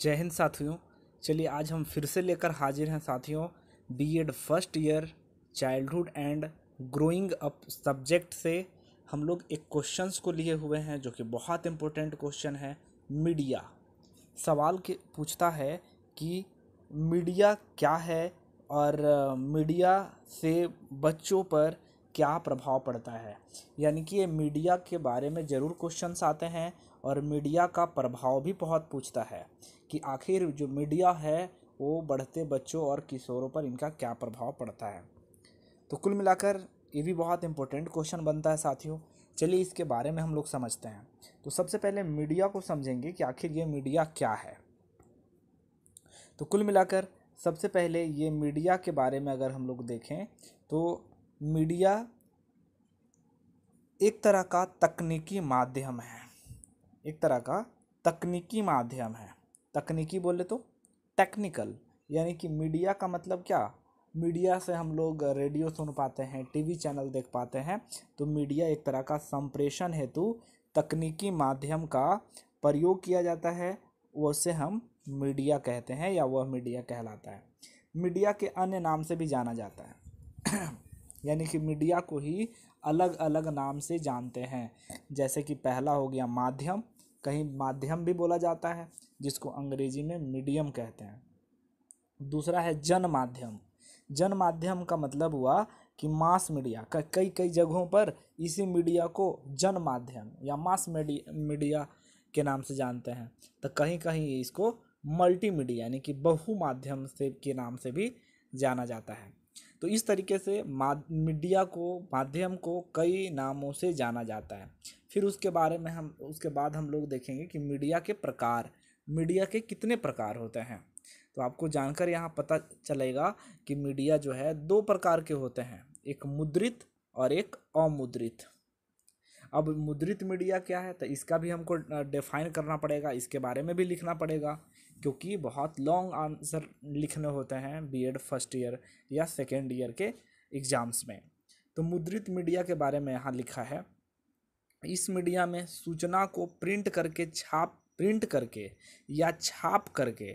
जय हिंद साथियों चलिए आज हम फिर से लेकर हाजिर हैं साथियों B Ed first year childhood and growing up subject से हम लोग एक क्वेश्चंस को लिए हुए हैं जो कि बहुत इम्पोर्टेंट क्वेश्चन है मीडिया सवाल के पूछता है कि मीडिया क्या है और मीडिया से बच्चों पर क्या प्रभाव पड़ता है यानी कि ये मीडिया के बारे में ज़रूर क्वेश्चंस आते हैं और मीडिया का प्रभाव भी बहुत पूछता है कि आखिर जो मीडिया है वो बढ़ते बच्चों और किशोरों पर इनका क्या प्रभाव पड़ता है तो कुल मिलाकर ये भी बहुत इम्पोर्टेंट क्वेश्चन बनता है साथियों चलिए इसके बारे में हम लोग समझते हैं तो सबसे पहले मीडिया को समझेंगे कि आखिर ये मीडिया क्या है तो कुल मिलाकर सबसे पहले ये मीडिया के बारे में अगर हम लोग देखें तो मीडिया एक तरह का तकनीकी माध्यम है एक तरह का तकनीकी माध्यम है तकनीकी बोले तो टेक्निकल यानी कि मीडिया का मतलब क्या मीडिया से हम लोग रेडियो सुन पाते हैं टीवी चैनल देख पाते हैं तो मीडिया एक तरह का संप्रेषण हेतु तकनीकी माध्यम का प्रयोग किया जाता है उसे हम मीडिया कहते हैं या वह मीडिया कहलाता है मीडिया के अन्य नाम से भी जाना जाता है यानी कि मीडिया को ही अलग अलग नाम से जानते हैं जैसे कि पहला हो गया माध्यम कहीं माध्यम भी बोला जाता है जिसको अंग्रेजी में मीडियम कहते हैं दूसरा है जन माध्यम जन माध्यम का मतलब हुआ कि मास मीडिया कई कई जगहों पर इसी मीडिया को जन माध्यम या मास मीडिया के नाम से जानते हैं तो कहीं कहीं इसको मल्टी मीडिया यानी कि बहु माध्यम से के नाम से भी जाना जाता है तो इस तरीके से मीडिया को माध्यम को कई नामों से जाना जाता है फिर उसके बारे में हम उसके बाद हम लोग देखेंगे कि मीडिया के प्रकार मीडिया के कितने प्रकार होते हैं तो आपको जानकर यहाँ पता चलेगा कि मीडिया जो है दो प्रकार के होते हैं एक मुद्रित और एक अमुद्रित अब मुद्रित मीडिया क्या है तो इसका भी हमको डिफाइन करना पड़ेगा इसके बारे में भी लिखना पड़ेगा क्योंकि बहुत लॉन्ग आंसर लिखने होते हैं एड फर्स्ट ईयर या सेकेंड ईयर के एग्ज़ाम्स में तो मुद्रित मीडिया के बारे में यहाँ लिखा है इस मीडिया में सूचना को प्रिंट करके छाप प्रिंट करके या छाप करके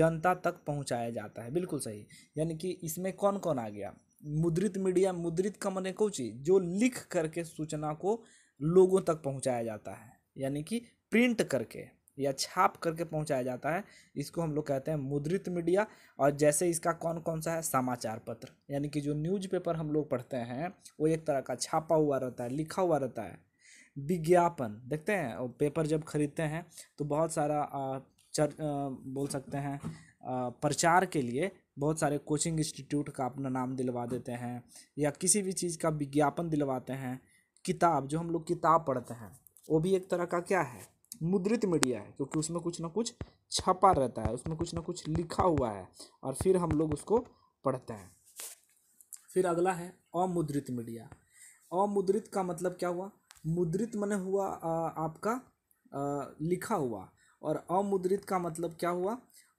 जनता तक पहुंचाया जाता है बिल्कुल सही यानी कि इसमें कौन कौन आ गया मुद्रित मीडिया मुद्रित का मैंने को चीज़ जो लिख करके सूचना को लोगों तक पहुंचाया जाता है यानी कि प्रिंट करके या छाप करके पहुंचाया जाता है इसको हम लोग कहते हैं मुद्रित मीडिया और जैसे इसका कौन कौन सा है समाचार पत्र यानी कि जो न्यूज़पेपर हम लोग पढ़ते हैं वो एक तरह का छापा हुआ रहता है लिखा हुआ रहता है विज्ञापन देखते हैं और पेपर जब खरीदते हैं तो बहुत सारा चर बोल सकते हैं प्रचार के लिए बहुत सारे कोचिंग इंस्टीट्यूट का अपना नाम दिलवा देते हैं या किसी भी चीज़ का विज्ञापन दिलवाते हैं किताब जो हम लोग किताब पढ़ते हैं वो भी एक तरह का क्या है मुद्रित मीडिया है क्योंकि उसमें कुछ ना कुछ छपा रहता है उसमें कुछ ना कुछ लिखा हुआ है और फिर हम लोग उसको पढ़ते हैं फिर अगला है अमुद्रित मीडिया अमुद्रित का मतलब क्या हुआ मुद्रित मने हुआ आपका लिखा हुआ और अमुद्रित का मतलब क्या हुआ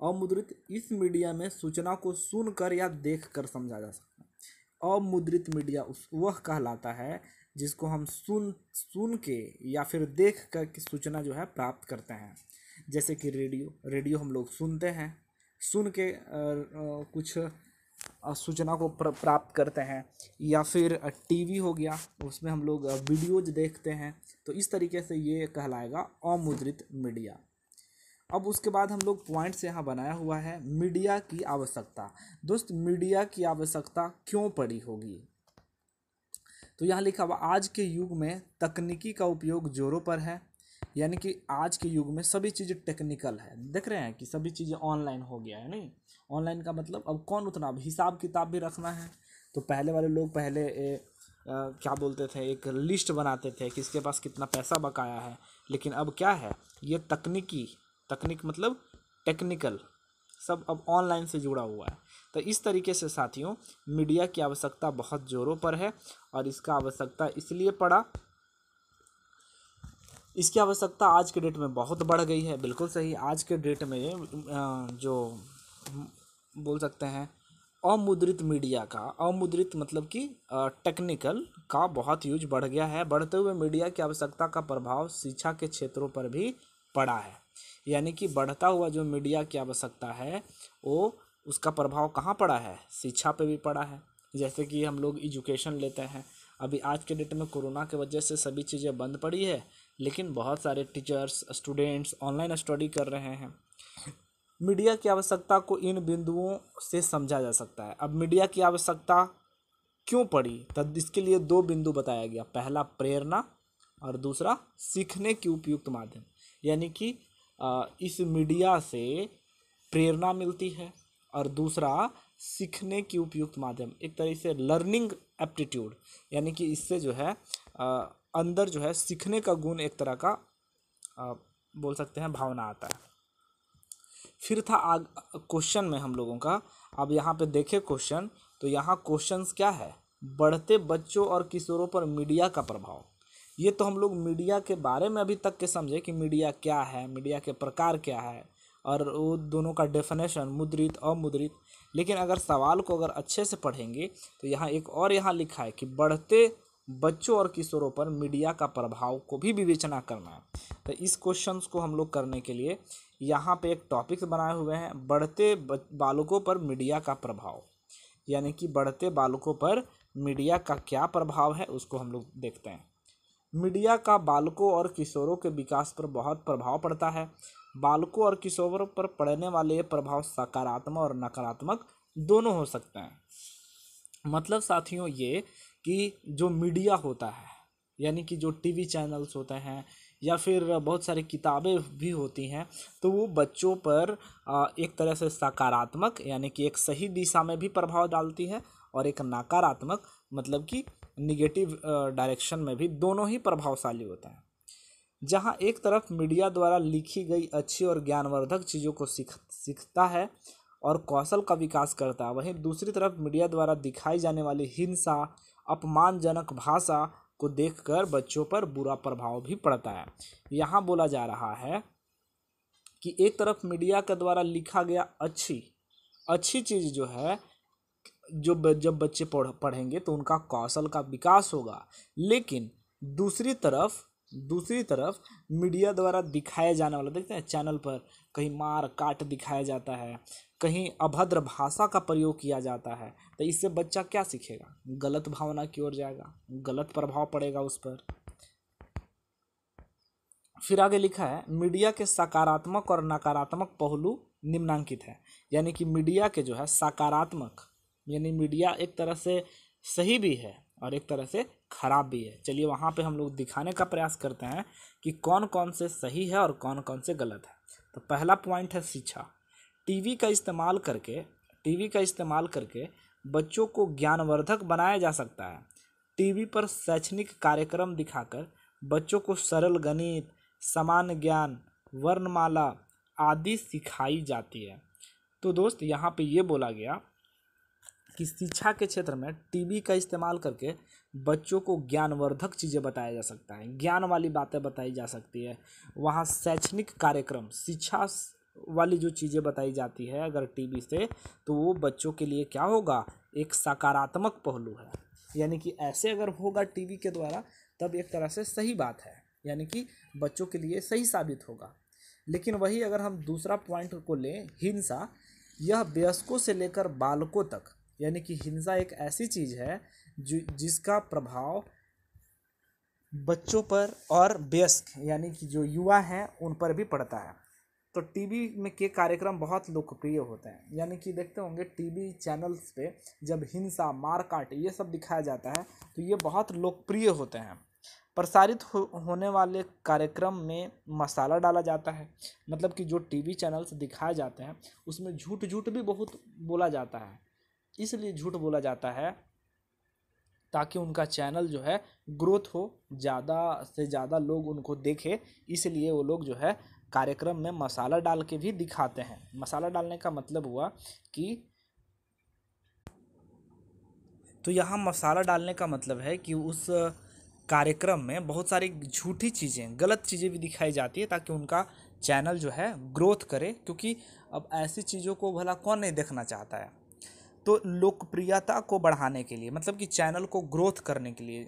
अमुद्रित इस मीडिया में सूचना को सुनकर या देख कर समझा जा सकता अमुद्रित मीडिया उस वह कहलाता है जिसको हम सुन सुन के या फिर देख कर के सूचना जो है प्राप्त करते हैं जैसे कि रेडियो रेडियो हम लोग सुनते हैं सुन के आ, आ, कुछ सूचना को प्राप्त करते हैं या फिर टीवी हो गया उसमें हम लोग वीडियोज देखते हैं तो इस तरीके से ये कहलाएगा अमुद्रित मीडिया अब उसके बाद हम लोग पॉइंट्स यहाँ बनाया हुआ है मीडिया की आवश्यकता दोस्त मीडिया की आवश्यकता क्यों पड़ी होगी तो यहाँ लिखा हुआ आज के युग में तकनीकी का उपयोग जोरों पर है यानी कि आज के युग में सभी चीज़ें टेक्निकल है देख रहे हैं कि सभी चीज़ें ऑनलाइन हो गया है नहीं ऑनलाइन का मतलब अब कौन उतना अब हिसाब किताब भी रखना है तो पहले वाले लोग पहले ए, आ, क्या बोलते थे एक लिस्ट बनाते थे किसके पास कितना पैसा बकाया है लेकिन अब क्या है ये तकनीकी तकनीक मतलब टेक्निकल सब अब ऑनलाइन से जुड़ा हुआ है तो इस तरीके से साथियों मीडिया की आवश्यकता बहुत ज़ोरों पर है और इसका आवश्यकता इसलिए पड़ा इसकी आवश्यकता आज के डेट में बहुत बढ़ गई है बिल्कुल सही आज के डेट में जो बोल सकते हैं अमुद्रित मीडिया का अमुद्रित मतलब कि टेक्निकल का बहुत यूज बढ़ गया है बढ़ते हुए मीडिया की आवश्यकता का प्रभाव शिक्षा के क्षेत्रों पर भी पड़ा है यानी कि बढ़ता हुआ जो मीडिया की आवश्यकता है वो उसका प्रभाव कहाँ पड़ा है शिक्षा पे भी पड़ा है जैसे कि हम लोग एजुकेशन लेते हैं अभी आज के डेट में कोरोना के वजह से सभी चीज़ें बंद पड़ी है लेकिन बहुत सारे टीचर्स स्टूडेंट्स ऑनलाइन स्टडी कर रहे हैं मीडिया की आवश्यकता को इन बिंदुओं से समझा जा सकता है अब मीडिया की आवश्यकता क्यों पड़ी तब इसके लिए दो बिंदु बताया गया पहला प्रेरणा और दूसरा सीखने की उपयुक्त माध्यम यानी कि इस मीडिया से प्रेरणा मिलती है और दूसरा सीखने की उपयुक्त माध्यम एक तरह से लर्निंग एप्टीट्यूड यानी कि इससे जो है अंदर जो है सीखने का गुण एक तरह का बोल सकते हैं भावना आता है फिर था आग क्वेश्चन में हम लोगों का अब यहाँ पे देखे क्वेश्चन तो यहाँ क्वेश्चंस क्या है बढ़ते बच्चों और किशोरों पर मीडिया का प्रभाव ये तो हम लोग मीडिया के बारे में अभी तक के समझे कि मीडिया क्या है मीडिया के प्रकार क्या है और वो दोनों का डेफिनेशन मुद्रित अमुद्रित लेकिन अगर सवाल को अगर अच्छे से पढ़ेंगे तो यहाँ एक और यहाँ लिखा है कि बढ़ते बच्चों और किशोरों पर मीडिया का प्रभाव को भी विवेचना करना है तो इस क्वेश्चन को हम लोग करने के लिए यहाँ पे एक टॉपिक्स बनाए हुए हैं बढ़ते बालकों पर मीडिया का प्रभाव यानी कि बढ़ते बालकों पर मीडिया का क्या प्रभाव है उसको हम लोग देखते हैं मीडिया का बालकों और किशोरों के विकास पर बहुत प्रभाव पड़ता है बालकों और किशोरों पर पड़ने वाले ये प्रभाव सकारात्मक और नकारात्मक दोनों हो सकते हैं मतलब साथियों ये कि जो मीडिया होता है यानी कि जो टीवी चैनल्स होते हैं या फिर बहुत सारी किताबें भी होती हैं तो वो बच्चों पर एक तरह से सकारात्मक यानी कि एक सही दिशा में भी प्रभाव डालती है और एक नकारात्मक मतलब कि निगेटिव डायरेक्शन uh, में भी दोनों ही प्रभावशाली होता है जहाँ एक तरफ मीडिया द्वारा लिखी गई अच्छी और ज्ञानवर्धक चीज़ों को सीख सीखता है और कौशल का विकास करता है वहीं दूसरी तरफ मीडिया द्वारा दिखाई जाने वाली हिंसा अपमानजनक भाषा को देखकर बच्चों पर बुरा प्रभाव भी पड़ता है यहाँ बोला जा रहा है कि एक तरफ मीडिया के द्वारा लिखा गया अच्छी अच्छी चीज़ जो है जो जब बच्चे पढ़ पढ़ेंगे तो उनका कौशल का विकास होगा लेकिन दूसरी तरफ दूसरी तरफ मीडिया द्वारा दिखाया जाने वाला देखते हैं चैनल पर कहीं मार काट दिखाया जाता है कहीं अभद्र भाषा का प्रयोग किया जाता है तो इससे बच्चा क्या सीखेगा गलत भावना की ओर जाएगा गलत प्रभाव पड़ेगा उस पर फिर आगे लिखा है मीडिया के सकारात्मक और नकारात्मक पहलू निम्नांकित है यानी कि मीडिया के जो है सकारात्मक यानी मीडिया एक तरह से सही भी है और एक तरह से ख़राब भी है चलिए वहाँ पे हम लोग दिखाने का प्रयास करते हैं कि कौन कौन से सही है और कौन कौन से गलत है तो पहला पॉइंट है शिक्षा टीवी का इस्तेमाल करके टीवी का इस्तेमाल करके बच्चों को ज्ञानवर्धक बनाया जा सकता है टीवी पर शैक्षणिक कार्यक्रम दिखाकर बच्चों को सरल गणित सामान्य ज्ञान वर्णमाला आदि सिखाई जाती है तो दोस्त यहाँ पे ये बोला गया कि शिक्षा के क्षेत्र में टीवी का इस्तेमाल करके बच्चों को ज्ञानवर्धक चीज़ें बताया जा सकता है ज्ञान वाली बातें बताई जा सकती है वहाँ शैक्षणिक कार्यक्रम शिक्षा वाली जो चीज़ें बताई जाती है अगर टीवी से तो वो बच्चों के लिए क्या होगा एक सकारात्मक पहलू है यानी कि ऐसे अगर होगा टीवी के द्वारा तब एक तरह से सही बात है यानी कि बच्चों के लिए सही साबित होगा लेकिन वही अगर हम दूसरा पॉइंट को लें हिंसा यह वयस्कों से लेकर बालकों तक यानी कि हिंसा एक ऐसी चीज़ है जो जिसका प्रभाव बच्चों पर और व्यस्क यानी कि जो युवा हैं उन पर भी पड़ता है तो टीवी में के कार्यक्रम बहुत लोकप्रिय होते हैं यानी कि देखते होंगे टीवी चैनल्स पे जब हिंसा मारकाट ये सब दिखाया जाता है तो ये बहुत लोकप्रिय होते हैं प्रसारित हो, होने वाले कार्यक्रम में मसाला डाला जाता है मतलब कि जो टीवी चैनल्स दिखाए जाते हैं उसमें झूठ झूठ भी बहुत बोला जाता है इसलिए झूठ बोला जाता है ताकि उनका चैनल जो है ग्रोथ हो ज़्यादा से ज़्यादा लोग उनको देखें इसलिए वो लोग जो है कार्यक्रम में मसाला डाल के भी दिखाते हैं मसाला डालने का मतलब हुआ कि तो यहाँ मसाला डालने का मतलब है कि उस कार्यक्रम में बहुत सारी झूठी चीज़ें गलत चीज़ें भी दिखाई जाती है ताकि उनका चैनल जो है ग्रोथ करे क्योंकि अब ऐसी चीज़ों को भला कौन नहीं देखना चाहता है तो लोकप्रियता को बढ़ाने के लिए मतलब कि चैनल को ग्रोथ करने के लिए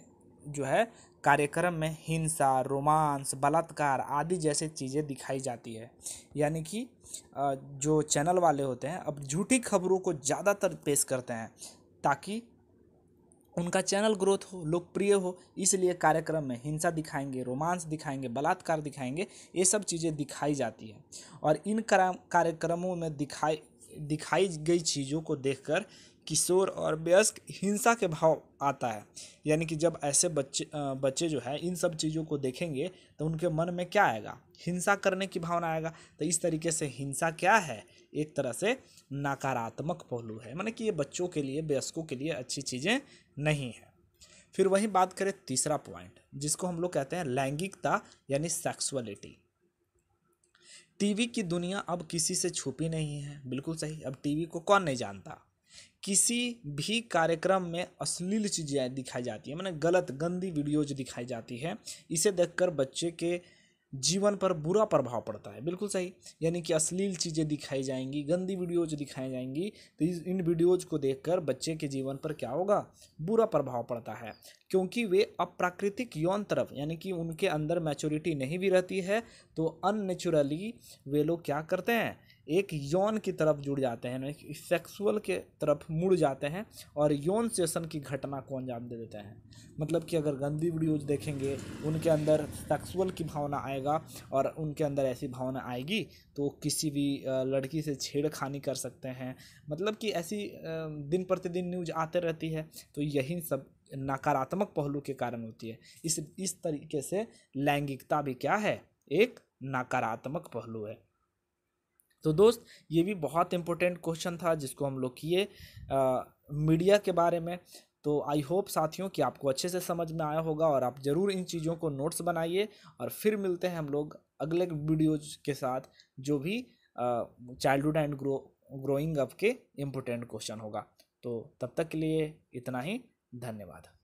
जो है कार्यक्रम में हिंसा रोमांस बलात्कार आदि जैसे चीज़ें दिखाई जाती है यानी कि जो चैनल वाले होते हैं अब झूठी खबरों को ज़्यादातर पेश करते हैं ताकि उनका चैनल ग्रोथ हो लोकप्रिय हो इसलिए कार्यक्रम में हिंसा दिखाएंगे रोमांस दिखाएंगे बलात्कार दिखाएंगे ये सब चीज़ें दिखाई जाती है और इन कार्यक्रमों में दिखाई दिखाई गई चीज़ों को देखकर किशोर और वयस्क हिंसा के भाव आता है यानी कि जब ऐसे बच्चे बच्चे जो है इन सब चीज़ों को देखेंगे तो उनके मन में क्या आएगा हिंसा करने की भावना आएगा तो इस तरीके से हिंसा क्या है एक तरह से नकारात्मक पहलू है माने कि ये बच्चों के लिए व्यस्कों के लिए अच्छी चीज़ें नहीं हैं फिर वही बात करें तीसरा पॉइंट जिसको हम लोग कहते हैं लैंगिकता यानी सेक्सुअलिटी टीवी की दुनिया अब किसी से छुपी नहीं है बिल्कुल सही अब टीवी को कौन नहीं जानता किसी भी कार्यक्रम में अश्लील चीज़ें दिखाई जाती है मैंने गलत गंदी वीडियोज दिखाई जाती है इसे देखकर बच्चे के जीवन पर बुरा प्रभाव पड़ता है बिल्कुल सही यानी कि अश्लील चीज़ें दिखाई जाएंगी गंदी वीडियोज दिखाई जाएंगी तो इन वीडियोज को देखकर बच्चे के जीवन पर क्या होगा बुरा प्रभाव पड़ता है क्योंकि वे अप्राकृतिक यौन तरफ यानी कि उनके अंदर मैच्योरिटी नहीं भी रहती है तो अननेचुरली वे लोग क्या करते हैं एक यौन की तरफ जुड़ जाते हैं सेक्सुअल के तरफ मुड़ जाते हैं और यौन सेशन की घटना को अंजाम दे देते हैं मतलब कि अगर गंदी वीडियोज देखेंगे उनके अंदर सेक्सुअल की भावना आएगा और उनके अंदर ऐसी भावना आएगी तो किसी भी लड़की से छेड़खानी कर सकते हैं मतलब कि ऐसी दिन प्रतिदिन न्यूज आते रहती है तो यही सब नकारात्मक पहलू के कारण होती है इस इस तरीके से लैंगिकता भी क्या है एक नकारात्मक पहलू है तो दोस्त ये भी बहुत इम्पोर्टेंट क्वेश्चन था जिसको हम लोग किए मीडिया के बारे में तो आई होप साथियों कि आपको अच्छे से समझ में आया होगा और आप ज़रूर इन चीज़ों को नोट्स बनाइए और फिर मिलते हैं हम लोग अगले वीडियोज के साथ जो भी childhood and grow growing up के इम्पोर्टेंट क्वेश्चन होगा तो तब तक के लिए इतना ही धन्यवाद